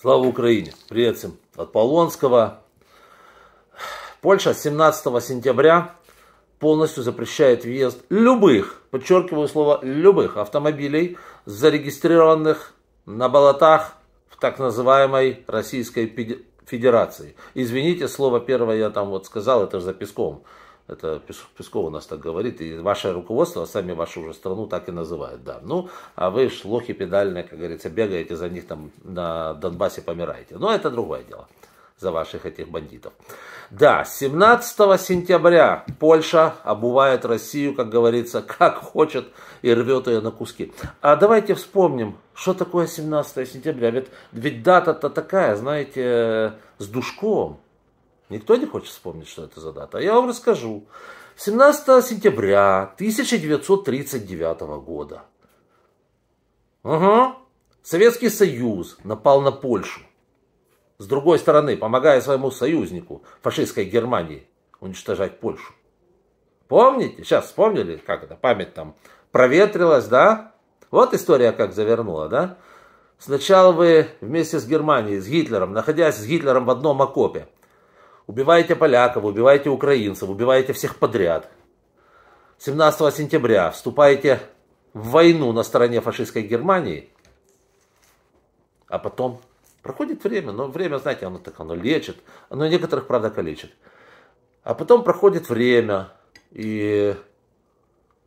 Слава Украине! Привет всем от Полонского. Польша 17 сентября полностью запрещает въезд любых, подчеркиваю слово любых автомобилей, зарегистрированных на болотах в так называемой Российской Федерации. Извините, слово первое я там вот сказал, это же за песком. Это Песков у нас так говорит, и ваше руководство, сами вашу уже страну так и называют, да. Ну, а вы шлохи педальные, как говорится, бегаете за них там на Донбассе, помираете. Но ну, а это другое дело за ваших этих бандитов. Да, 17 сентября Польша обувает Россию, как говорится, как хочет и рвет ее на куски. А давайте вспомним, что такое 17 сентября. Ведь, ведь дата-то такая, знаете, с душком. Никто не хочет вспомнить, что это за дата. А я вам расскажу. 17 сентября 1939 года. Ага. Угу. Советский Союз напал на Польшу. С другой стороны, помогая своему союзнику, фашистской Германии, уничтожать Польшу. Помните? Сейчас вспомнили, как это, память там проветрилась, да? Вот история как завернула, да? Сначала вы вместе с Германией, с Гитлером, находясь с Гитлером в одном окопе, Убиваете поляков, убиваете украинцев, убиваете всех подряд. 17 сентября вступаете в войну на стороне фашистской Германии, а потом проходит время, но время, знаете, оно так, оно лечит, оно некоторых, правда, калечит. А потом проходит время, и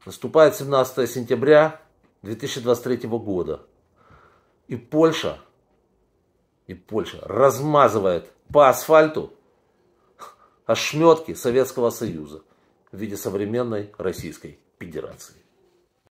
наступает 17 сентября 2023 года, и Польша, и Польша размазывает по асфальту ошметки Советского Союза в виде современной Российской Федерации.